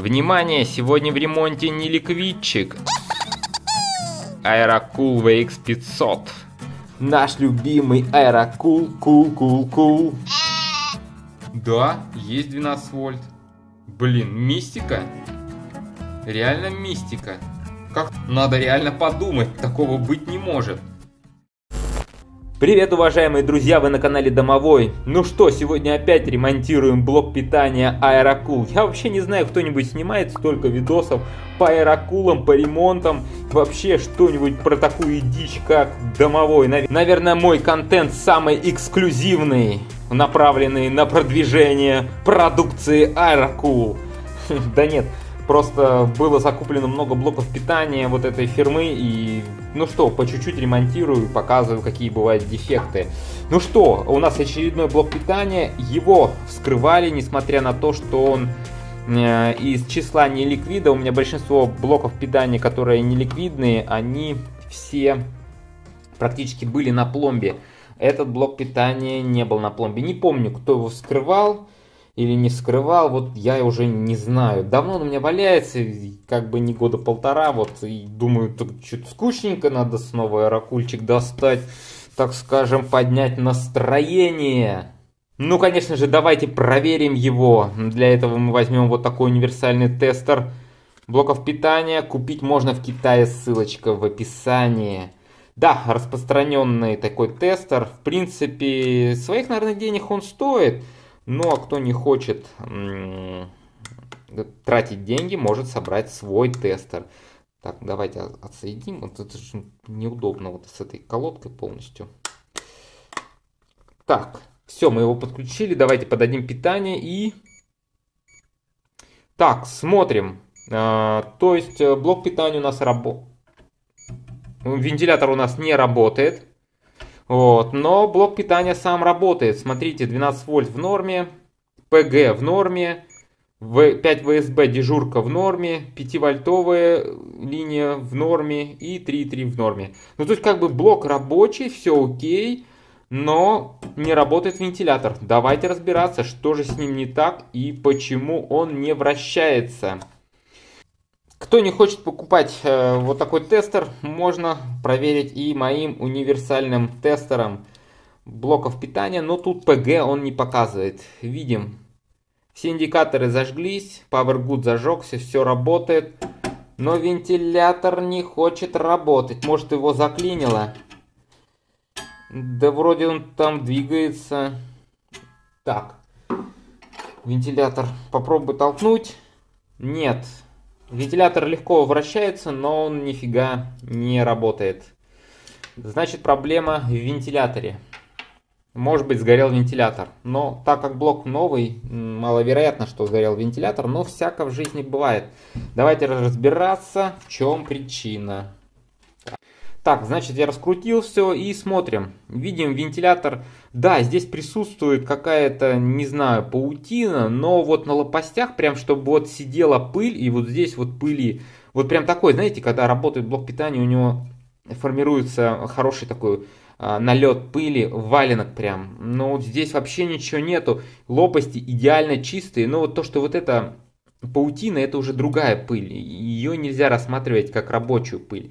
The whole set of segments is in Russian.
Внимание, сегодня в ремонте не ликвидчик, Аэрокул VX500. Наш любимый Аэрокул, кул, кул, кул. Да, есть 12 вольт. Блин, мистика? Реально мистика. Как надо реально подумать, такого быть не может. Привет, уважаемые друзья, вы на канале Домовой. Ну что, сегодня опять ремонтируем блок питания Аэрокул. Я вообще не знаю, кто-нибудь снимает столько видосов по Аэрокулам, по ремонтам, вообще что-нибудь про такую дичь, как Домовой. Наверное, мой контент самый эксклюзивный, направленный на продвижение продукции Аэрокул. Да нет, Просто было закуплено много блоков питания вот этой фирмы, и ну что, по чуть-чуть ремонтирую, показываю, какие бывают дефекты. Ну что, у нас очередной блок питания, его вскрывали, несмотря на то, что он э, из числа неликвида, у меня большинство блоков питания, которые неликвидные, они все практически были на пломбе. Этот блок питания не был на пломбе. Не помню, кто его вскрывал или не вскрывал, вот я уже не знаю. Давно он у меня валяется, как бы не года полтора, вот, и думаю, тут что-то скучненько, надо снова аэрокульчик достать, так скажем, поднять настроение. Ну, конечно же, давайте проверим его. Для этого мы возьмем вот такой универсальный тестер блоков питания. Купить можно в Китае, ссылочка в описании. Да, распространенный такой тестер. В принципе, своих, наверное, денег он стоит. Ну а кто не хочет тратить деньги, может собрать свой тестер. Так, давайте отсоединим. Вот это же неудобно вот с этой колодкой полностью. Так, все, мы его подключили. Давайте подадим питание и... Так, смотрим. А, то есть э, блок питания у нас работает. Вентилятор у нас не работает. Вот. Но блок питания сам работает. Смотрите, 12 вольт в норме, ПГ в норме, 5 ВСБ дежурка в норме, 5-вольтовая линия в норме и 3,3 в норме. Ну, то есть, как бы блок рабочий, все окей, но не работает вентилятор. Давайте разбираться, что же с ним не так и почему он не вращается. Кто не хочет покупать э, вот такой тестер, можно проверить и моим универсальным тестером блоков питания, но тут ПГ он не показывает. Видим, все индикаторы зажглись, PowerGood зажегся, все работает, но вентилятор не хочет работать, может его заклинило. Да вроде он там двигается. Так, вентилятор попробую толкнуть. Нет, Вентилятор легко вращается, но он нифига не работает. Значит, проблема в вентиляторе. Может быть, сгорел вентилятор. Но так как блок новый, маловероятно, что сгорел вентилятор, но всяко в жизни бывает. Давайте разбираться, в чем причина. Так, значит я раскрутил все и смотрим. Видим вентилятор. Да, здесь присутствует какая-то, не знаю, паутина, но вот на лопастях прям, чтобы вот сидела пыль и вот здесь вот пыли. Вот прям такой, знаете, когда работает блок питания, у него формируется хороший такой а, налет пыли, валенок прям. Но вот здесь вообще ничего нету. Лопасти идеально чистые. Но вот то, что вот это паутина, это уже другая пыль. Ее нельзя рассматривать как рабочую пыль.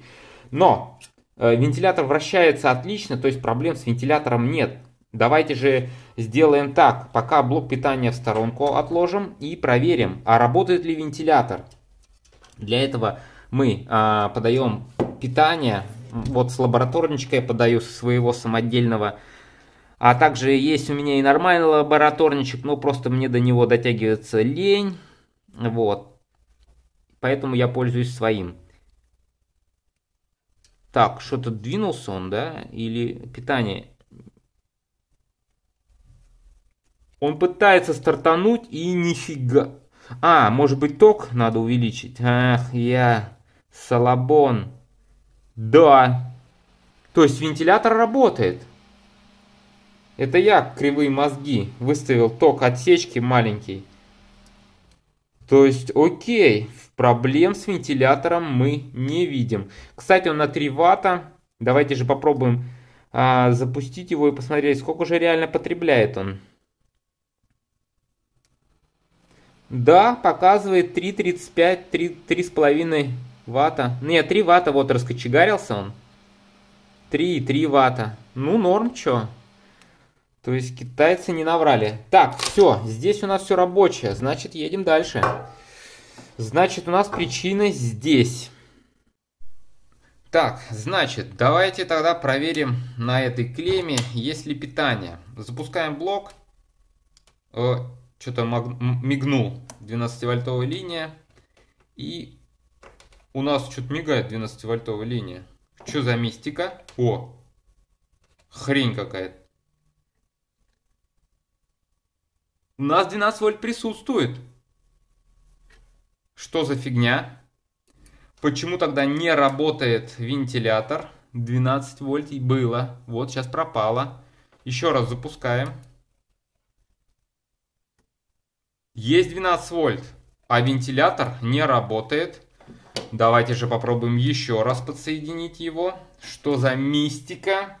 Но Э, вентилятор вращается отлично, то есть проблем с вентилятором нет. Давайте же сделаем так, пока блок питания в сторонку отложим и проверим, а работает ли вентилятор. Для этого мы а, подаем питание, вот с лабораторничкой я подаю со своего самодельного. А также есть у меня и нормальный лабораторничек, но просто мне до него дотягивается лень, вот. Поэтому я пользуюсь своим. Так, что-то двинулся он, да? Или питание? Он пытается стартануть и нифига. А, может быть ток надо увеличить? Ах, я... Салабон. Да. То есть вентилятор работает. Это я кривые мозги выставил ток отсечки маленький. То есть, окей, Проблем с вентилятором мы не видим. Кстати, он на 3 ватта. Давайте же попробуем а, запустить его и посмотреть, сколько же реально потребляет он. Да, показывает 3,35, 3,5 ватта. Нет, ну, 3 ватта, вот раскочегарился он. 3,3 ватта. Ну, норм, чё. То есть китайцы не наврали. Так, все, здесь у нас все рабочее, значит едем дальше. Дальше. Значит, у нас причина здесь. Так, значит, давайте тогда проверим на этой клемме, есть ли питание. Запускаем блок. Э, что-то мигнул 12-вольтовая линия. И у нас что-то мигает 12-вольтовая линия. Что за мистика? О, хрень какая-то. У нас 12 вольт присутствует. Что за фигня? Почему тогда не работает вентилятор? 12 вольт и было. Вот, сейчас пропало. Еще раз запускаем. Есть 12 вольт, а вентилятор не работает. Давайте же попробуем еще раз подсоединить его. Что за мистика?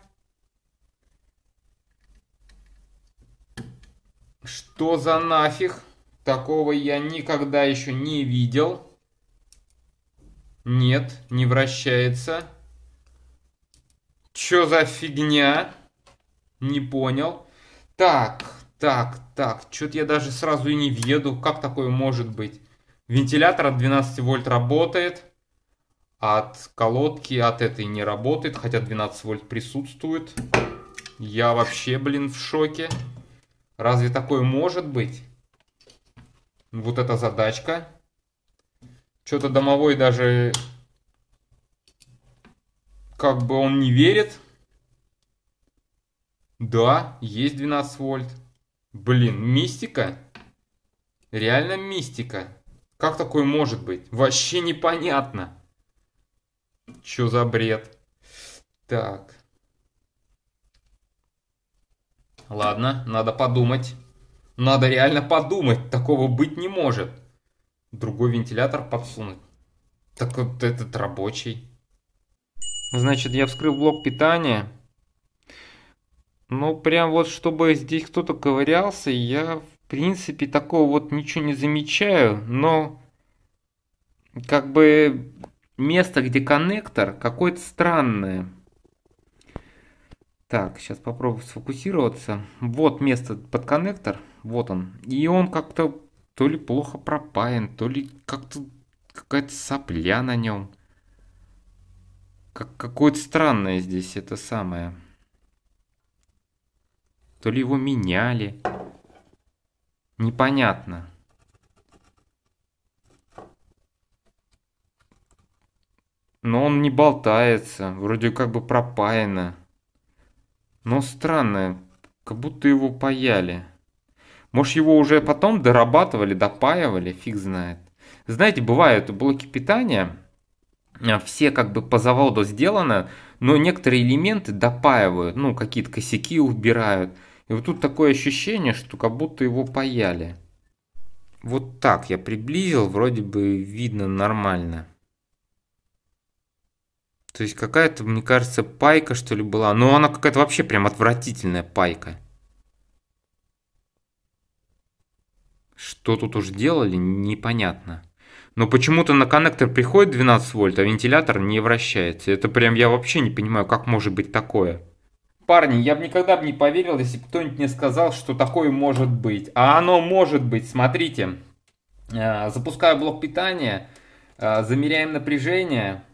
Что за нафиг? Такого я никогда еще не видел. Нет, не вращается. Чё за фигня? Не понял. Так, так, так, чё-то я даже сразу и не въеду. Как такое может быть? Вентилятор от 12 вольт работает. От колодки от этой не работает, хотя 12 вольт присутствует. Я вообще, блин, в шоке. Разве такое может быть? Вот эта задачка. Что-то домовой даже как бы он не верит. Да, есть 12 вольт. Блин, мистика. Реально мистика. Как такое может быть? Вообще непонятно. Чё за бред? Так. Ладно, надо подумать. Надо реально подумать, такого быть не может. Другой вентилятор подсунуть. Так вот этот рабочий. Значит, я вскрыл блок питания. Ну, прям вот, чтобы здесь кто-то ковырялся, я, в принципе, такого вот ничего не замечаю. Но, как бы, место, где коннектор, какое-то странное. Так, сейчас попробую сфокусироваться. Вот место под коннектор, вот он. И он как-то то ли плохо пропаян, то ли как-то какая-то сопля на нем. Как какое-то странное здесь это самое. То ли его меняли. Непонятно. Но он не болтается, вроде как бы пропаяно но странное, как будто его паяли. Может, его уже потом дорабатывали, допаивали, фиг знает. Знаете, бывают блоки питания, а, все как бы по заводу сделано, но некоторые элементы допаивают, ну, какие-то косяки убирают. И вот тут такое ощущение, что как будто его паяли. Вот так я приблизил, вроде бы видно нормально. То есть какая-то, мне кажется, пайка, что ли, была. Но она какая-то вообще прям отвратительная пайка. Что тут уж делали, непонятно. Но почему-то на коннектор приходит 12 вольт, а вентилятор не вращается. Это прям я вообще не понимаю, как может быть такое. Парни, я бы никогда не поверил, если бы кто-нибудь мне сказал, что такое может быть. А оно может быть, смотрите. Э, запускаю блок питания, э, замеряем напряжение,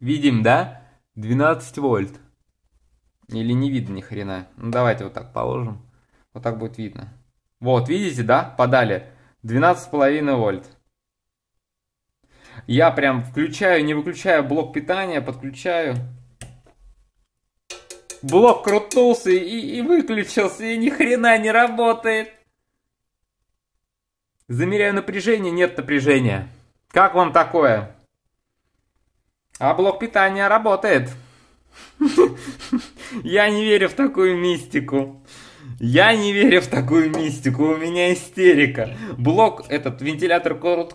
Видим, да? 12 вольт. Или не видно ни хрена. Ну, давайте вот так положим. Вот так будет видно. Вот, видите, да? Подали. 12,5 вольт. Я прям включаю, не выключаю блок питания, подключаю. Блок крутнулся и, и выключился, и ни хрена не работает. Замеряю напряжение, нет напряжения. Как вам такое? А блок питания работает. Я не верю в такую мистику. Я не верю в такую мистику, у меня истерика. Блок, этот вентилятор крут,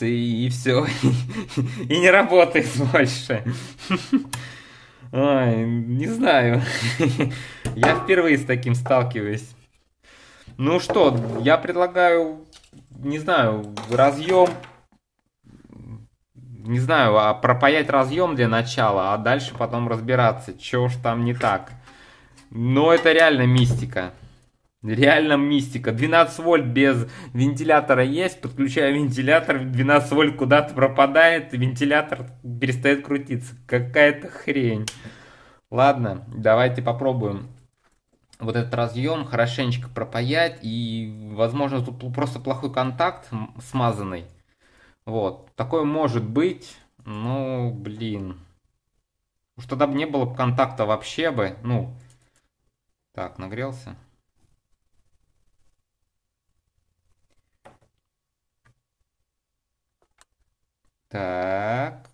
и, и все. И, и не работает больше. Ой, не знаю. Я впервые с таким сталкиваюсь. Ну что, я предлагаю, не знаю, разъем не знаю, а пропаять разъем для начала, а дальше потом разбираться, что ж там не так. Но это реально мистика. Реально мистика. 12 вольт без вентилятора есть, подключаю вентилятор, 12 вольт куда-то пропадает, вентилятор перестает крутиться. Какая-то хрень. Ладно, давайте попробуем вот этот разъем хорошенечко пропаять. И, возможно, тут просто плохой контакт смазанный. Вот, такое может быть, ну, блин. Уж тогда бы не было бы контакта вообще бы, ну. Так, нагрелся. Так.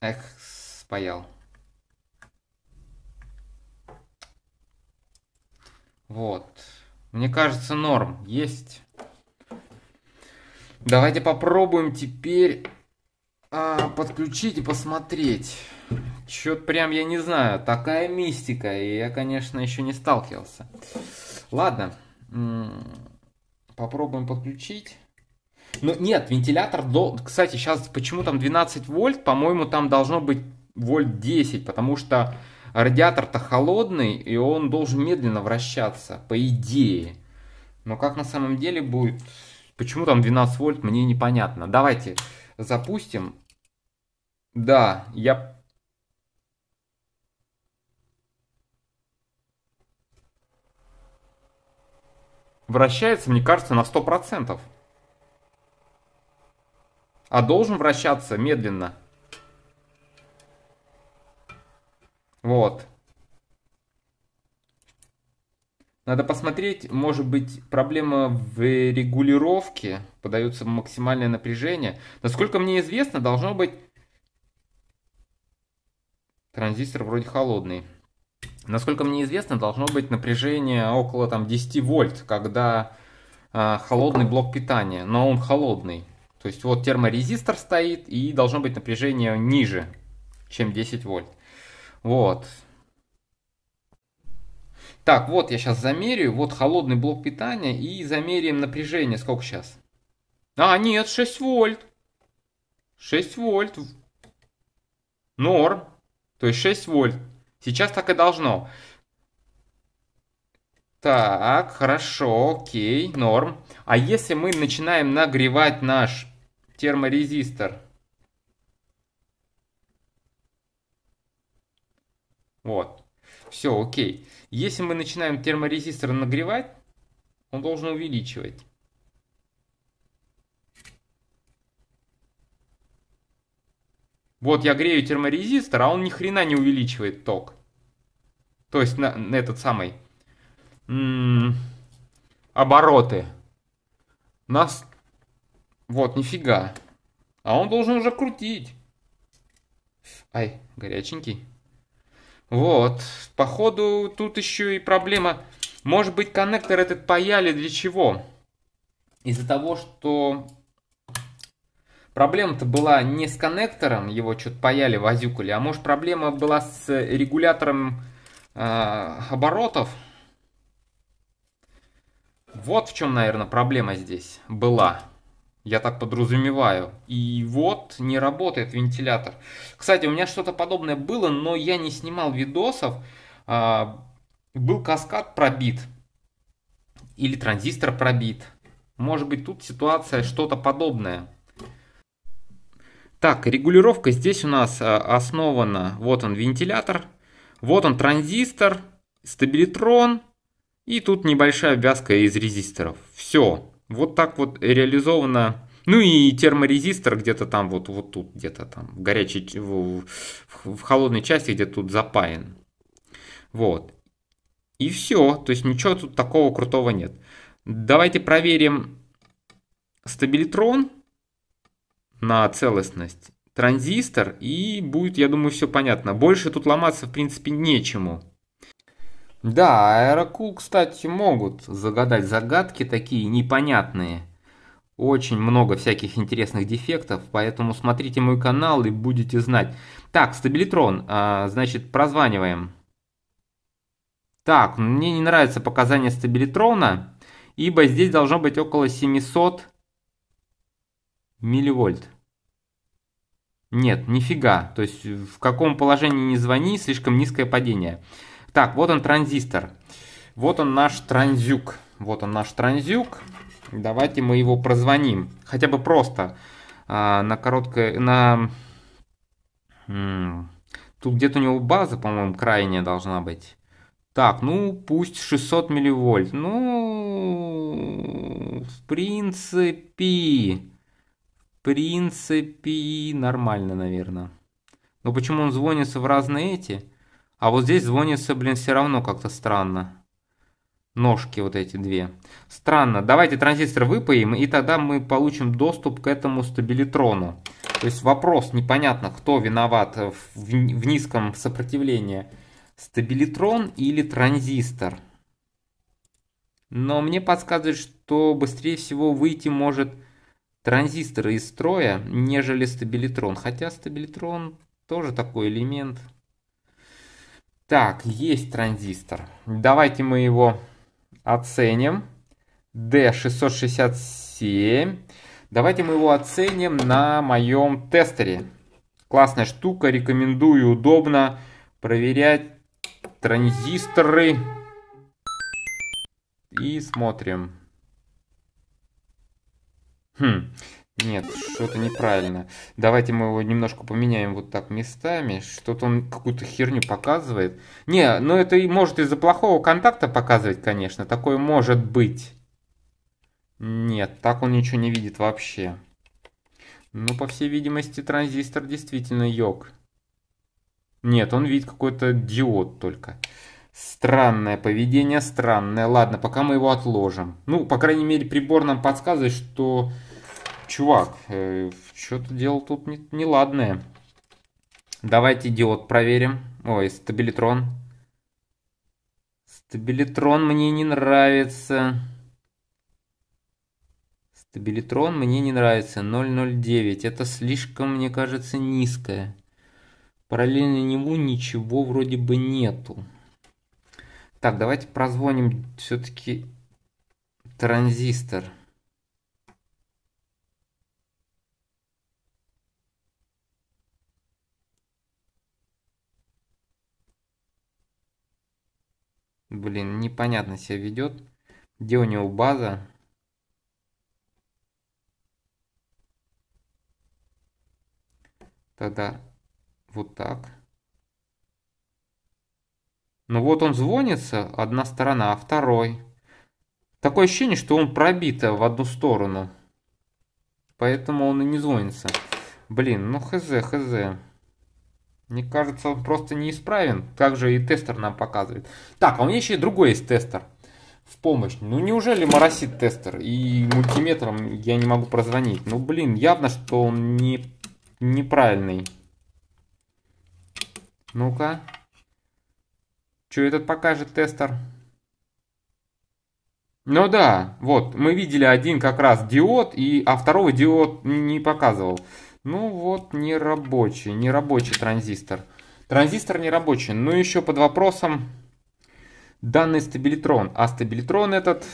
Эх, спаял. Вот. Мне кажется, норм. Есть. Давайте попробуем теперь а, подключить и посмотреть. Чё-то прям, я не знаю, такая мистика. И я, конечно, еще не сталкивался. Ладно. Попробуем подключить. Ну нет, вентилятор, дол... кстати, сейчас почему там 12 вольт, по-моему, там должно быть вольт 10, потому что радиатор-то холодный, и он должен медленно вращаться, по идее. Но как на самом деле будет... Почему там 12 вольт, мне непонятно. Давайте запустим. Да, я... Вращается, мне кажется, на 100%. А должен вращаться медленно. смотреть, может быть, проблема в регулировке, подается максимальное напряжение. Насколько мне известно, должно быть... Транзистор вроде холодный. Насколько мне известно, должно быть напряжение около там, 10 вольт, когда э, холодный блок питания, но он холодный. То есть вот терморезистор стоит и должно быть напряжение ниже, чем 10 вольт. Вот. Так, вот я сейчас замерю, вот холодный блок питания и замеряем напряжение. Сколько сейчас? А, нет, 6 вольт. 6 вольт. Норм. То есть 6 вольт. Сейчас так и должно. Так, хорошо, окей, норм. А если мы начинаем нагревать наш терморезистор? Вот. Все, окей. Если мы начинаем терморезистор нагревать, он должен увеличивать. Вот я грею терморезистор, а он ни хрена не увеличивает ток. То есть на, на этот самый м -м, обороты. Нас вот нифига. А он должен уже крутить. Ай, горяченький. Вот, походу тут еще и проблема. Может быть коннектор этот паяли для чего? Из-за того, что проблема-то была не с коннектором, его что-то паяли, возюкали, а может проблема была с регулятором э, оборотов? Вот в чем, наверное, проблема здесь была. Я так подразумеваю. И вот не работает вентилятор. Кстати, у меня что-то подобное было, но я не снимал видосов. А, был каскад пробит. Или транзистор пробит. Может быть тут ситуация что-то подобное. Так, регулировка здесь у нас а, основана. Вот он вентилятор. Вот он транзистор. Стабилитрон. И тут небольшая ввязка из резисторов. Все. Вот так вот реализовано. Ну и терморезистор где-то там, вот, вот тут, где-то там, в горячей, в, в холодной части, где тут запаян. Вот. И все. То есть ничего тут такого крутого нет. Давайте проверим стабилитрон на целостность, транзистор, и будет, я думаю, все понятно. Больше тут ломаться, в принципе, нечему. Да, аэрокул, кстати, могут загадать загадки такие непонятные. Очень много всяких интересных дефектов, поэтому смотрите мой канал и будете знать. Так, стабилитрон, а, значит, прозваниваем. Так, мне не нравятся показания стабилитрона, ибо здесь должно быть около 700 милливольт. Нет, нифига. То есть в каком положении не звони, слишком низкое падение. Так, вот он транзистор. Вот он наш транзюк. Вот он наш транзюк. Давайте мы его прозвоним. Хотя бы просто. А, на короткое... На... Тут где-то у него база, по-моему, крайняя должна быть. Так, ну пусть 600 милливольт. Ну, в принципе, в принципе, нормально, наверное. Но почему он звонится в разные эти? А вот здесь звонится, блин, все равно как-то странно. Ножки вот эти две. Странно. Давайте транзистор выпаем, и тогда мы получим доступ к этому стабилитрону. То есть вопрос, непонятно, кто виноват в, в низком сопротивлении. Стабилитрон или транзистор? Но мне подсказывает, что быстрее всего выйти может транзистор из строя, нежели стабилитрон. Хотя стабилитрон тоже такой элемент. Так, есть транзистор. Давайте мы его оценим. D667. Давайте мы его оценим на моем тестере. Классная штука, рекомендую, удобно проверять транзисторы. И смотрим. Хм. Нет, что-то неправильно. Давайте мы его немножко поменяем вот так местами. Что-то он какую-то херню показывает. Не, ну это и может из-за плохого контакта показывать, конечно. Такое может быть. Нет, так он ничего не видит вообще. Ну, по всей видимости, транзистор действительно йог. Нет, он видит какой-то диод только. Странное поведение, странное. Ладно, пока мы его отложим. Ну, по крайней мере, прибор нам подсказывает, что чувак, э, что-то дело тут не, неладное. Давайте диод проверим. Ой, стабилитрон. Стабилитрон мне не нравится. Стабилитрон мне не нравится. 0,09. Это слишком, мне кажется, низкое. Параллельно нему ничего вроде бы нету. Так, давайте прозвоним все-таки транзистор. Блин, непонятно себя ведет. Где у него база? Тогда вот так. Ну вот он звонится, одна сторона, а второй. Такое ощущение, что он пробито в одну сторону. Поэтому он и не звонится. Блин, ну хз, хз. Мне кажется, он просто неисправен, как же и тестер нам показывает. Так, а у меня еще и другой есть тестер в помощь. Ну неужели моросит тестер? И мультиметром я не могу прозвонить. Ну блин, явно, что он не, неправильный. Ну-ка. Что этот покажет тестер? Ну да, вот, мы видели один как раз диод, и, а второго диод не показывал. Ну вот, не рабочий, не рабочий транзистор. Транзистор не рабочий, но ну, еще под вопросом данный стабилитрон. А стабилитрон этот...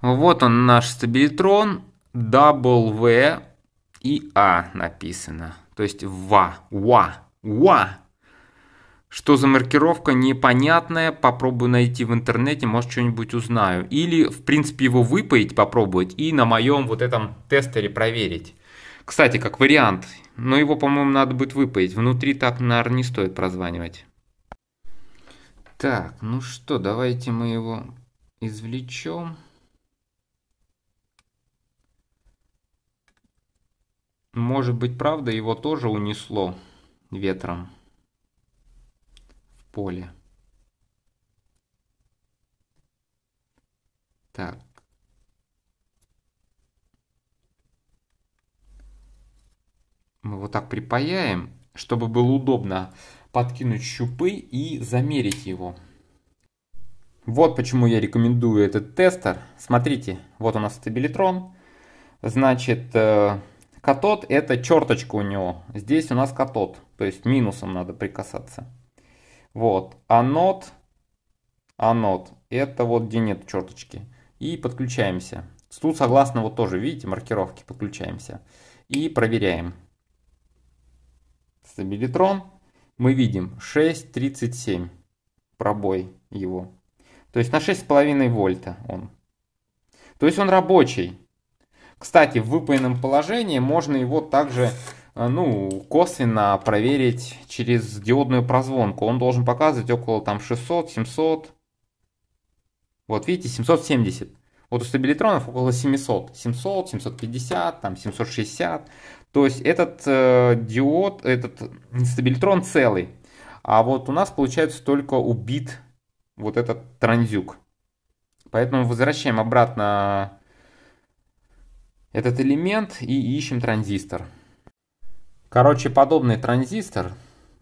Вот он наш стабилитрон, W и A написано. То есть ВА, Ва, Ва. Что за маркировка, непонятная, попробую найти в интернете, может что-нибудь узнаю. Или, в принципе, его выпаять, попробовать и на моем вот этом тестере проверить. Кстати, как вариант, но его, по-моему, надо будет выпаять. Внутри так, наверное, не стоит прозванивать. Так, ну что, давайте мы его извлечем. Может быть, правда, его тоже унесло ветром поле. Так. Мы вот так припаяем, чтобы было удобно подкинуть щупы и замерить его. Вот почему я рекомендую этот тестер. Смотрите, вот у нас стабилитрон. Значит, э, катод это черточка у него. Здесь у нас катод, то есть минусом надо прикасаться. Вот, анод, анод, это вот где нет черточки. И подключаемся. Тут согласно вот тоже, видите, маркировки, подключаемся. И проверяем. Стабилитрон. Мы видим 6,37 пробой его. То есть на 6,5 вольта он. То есть он рабочий. Кстати, в выпаянном положении можно его также а, ну, косвенно проверить через диодную прозвонку. Он должен показывать около там 600, 700. Вот видите, 770. Вот у стабилитронов около 700. 700, 750, там 760. То есть этот э, диод, этот стабилитрон целый. А вот у нас получается только убит вот этот транзюк. Поэтому возвращаем обратно этот элемент и ищем транзистор. Короче, подобный транзистор,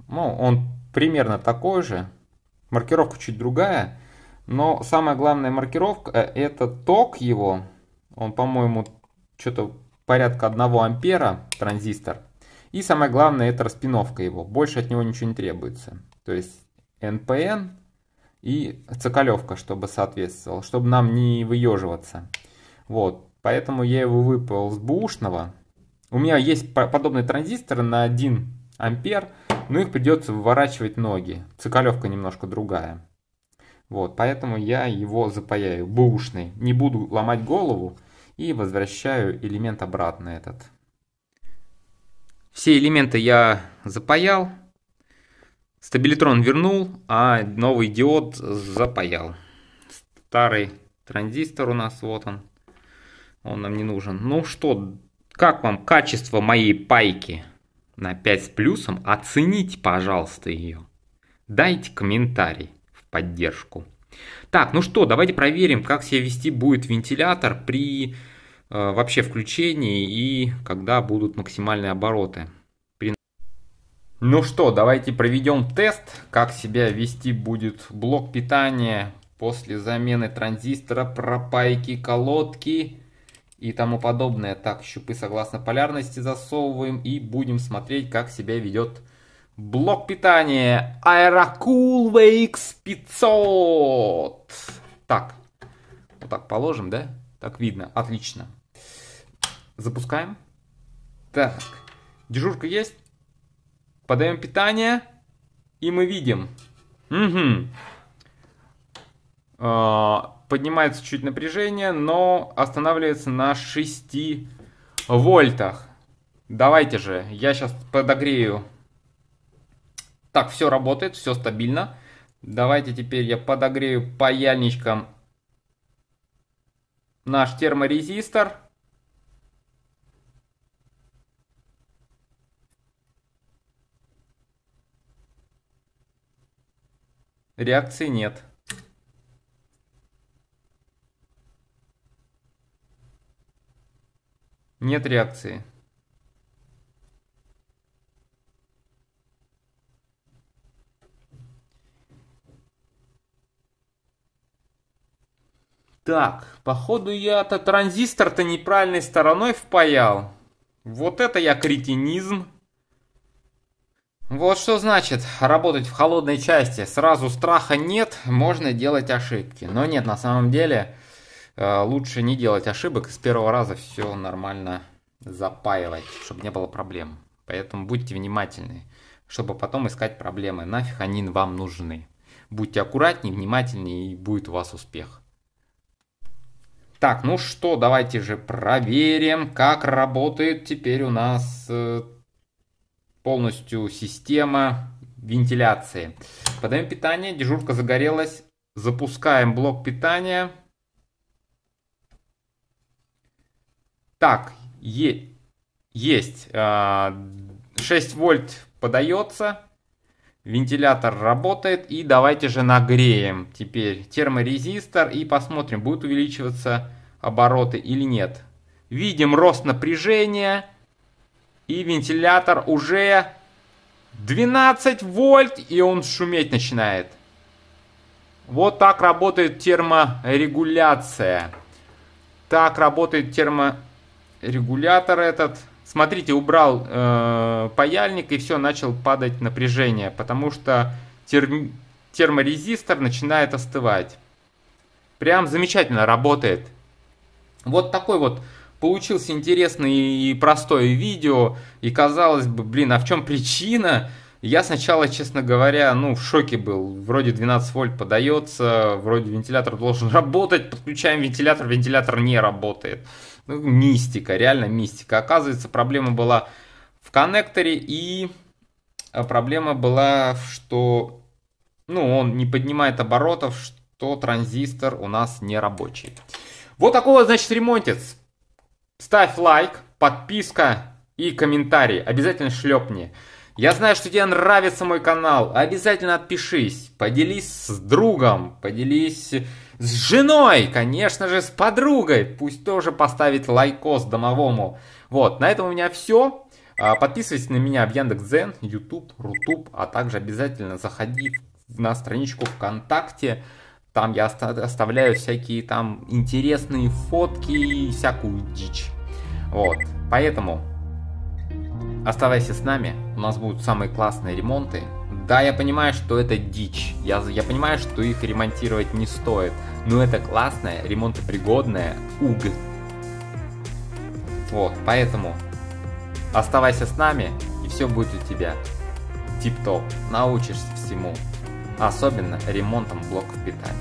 ну, он примерно такой же, маркировка чуть другая, но самая главная маркировка это ток его, он, по-моему, что-то порядка 1 ампера транзистор. И самое главное это распиновка его, больше от него ничего не требуется. То есть NPN и цоколевка, чтобы соответствовал, чтобы нам не выеживаться. Вот, поэтому я его выпал с бушного, у меня есть подобный транзистор на 1 ампер, но их придется выворачивать ноги. Цикалевка немножко другая. Вот, поэтому я его запаяю бушный. Не буду ломать голову и возвращаю элемент обратно этот. Все элементы я запаял. Стабилитрон вернул, а новый диод запаял. Старый транзистор у нас, вот он. Он нам не нужен. Ну что, как вам качество моей пайки? На 5 с плюсом оцените, пожалуйста, ее. Дайте комментарий в поддержку. Так, ну что, давайте проверим, как себя вести будет вентилятор при э, вообще включении и когда будут максимальные обороты. При... Ну что, давайте проведем тест, как себя вести будет блок питания после замены транзистора, пропайки, колодки и тому подобное. Так, щупы согласно полярности засовываем и будем смотреть, как себя ведет блок питания Aerocool VX 500. Так, вот так положим, да? Так видно, отлично. Запускаем. Так, дежурка есть. Подаем питание. И мы видим. Угу поднимается чуть напряжение, но останавливается на 6 вольтах. Давайте же, я сейчас подогрею. Так, все работает, все стабильно. Давайте теперь я подогрею паяльничком наш терморезистор. Реакции нет. Нет реакции. Так, походу я-то транзистор-то неправильной стороной впаял. Вот это я кретинизм. Вот что значит работать в холодной части. Сразу страха нет, можно делать ошибки. Но нет, на самом деле Э, лучше не делать ошибок, с первого раза все нормально запаивать, чтобы не было проблем. Поэтому будьте внимательны, чтобы потом искать проблемы. Нафиг они вам нужны. Будьте аккуратнее, внимательнее, и будет у вас успех. Так, ну что, давайте же проверим, как работает теперь у нас э, полностью система вентиляции. Подаем питание, дежурка загорелась, запускаем блок питания – Так, е есть. 6 а, вольт подается, вентилятор работает. И давайте же нагреем теперь терморезистор и посмотрим, будет увеличиваться обороты или нет. Видим рост напряжения и вентилятор уже 12 вольт и он шуметь начинает. Вот так работает терморегуляция. Так работает термо регулятор этот. Смотрите, убрал э, паяльник и все, начал падать напряжение, потому что терм... терморезистор начинает остывать. Прям замечательно работает. Вот такой вот получился интересный и простое видео. И казалось бы, блин, а в чем причина? Я сначала, честно говоря, ну, в шоке был. Вроде 12 вольт подается, вроде вентилятор должен работать, подключаем вентилятор, вентилятор не работает. Ну, мистика, реально мистика. Оказывается, проблема была в коннекторе и э, проблема была, что ну, он не поднимает оборотов, что транзистор у нас не рабочий. Вот такого, значит, ремонтец. Ставь лайк, подписка и комментарий. Обязательно шлепни. Я знаю, что тебе нравится мой канал. Обязательно отпишись. Поделись с другом. Поделись с женой, конечно же, с подругой. Пусть тоже поставит лайкос домовому. Вот, на этом у меня все. А, подписывайтесь на меня в Яндекс.Дзен, YouTube, Рутуб, а также обязательно заходи на страничку ВКонтакте. Там я оставляю всякие там интересные фотки и всякую дичь. Вот, поэтому оставайся с нами, у нас будут самые классные ремонты, да, я понимаю, что это дичь. Я, я понимаю, что их ремонтировать не стоит. Но это классная, ремонтопригодная уголь. Вот, поэтому оставайся с нами, и все будет у тебя. Тип-топ, научишься всему. Особенно ремонтом блоков питания.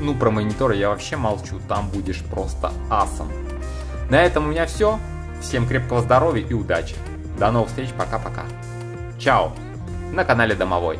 Ну, про мониторы я вообще молчу, там будешь просто асом. На этом у меня все. Всем крепкого здоровья и удачи. До новых встреч, пока-пока. Чао! на канале Домовой.